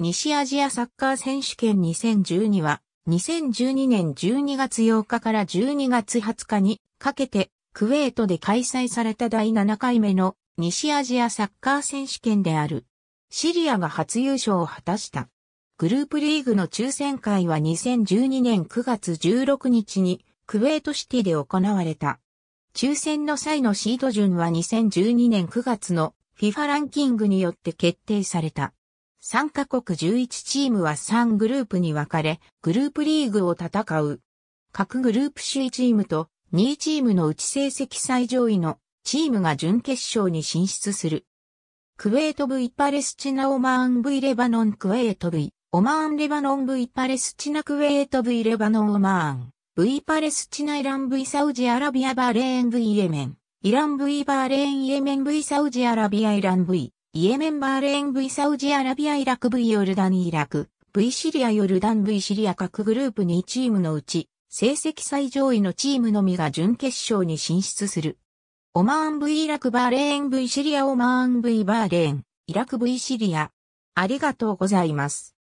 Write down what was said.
西アジアサッカー選手権2012は、2012年12月8日から12月20日にかけて、クウェートで開催された第7回目の西アジアサッカー選手権である。シリアが初優勝を果たした。グループリーグの抽選会は2012年9月16日にクウェートシティで行われた。抽選の際のシード順は2012年9月の FIFA ランキングによって決定された。参加国11チームは3グループに分かれ、グループリーグを戦う。各グループ首位チームと2位チームのうち成績最上位のチームが準決勝に進出する。クウェート V パレスチナオマーン V レバノンクウェート V オマーンレバノン V パレスチナクウェート V レバノンオマーン V パレスチナイラン V サウジアラビアバーレーン V イエメンイラン V バーレーンイエメン V サウジアラビアイラン V イエメンバーレーン V サウジアラビアイラク V ヨルダンイラク V シリアヨルダン V シリア各グループ2チームのうち成績最上位のチームのみが準決勝に進出する。オマーン V イラクバーレーン V シリアオマーン V バーレーンイラク V シリアありがとうございます。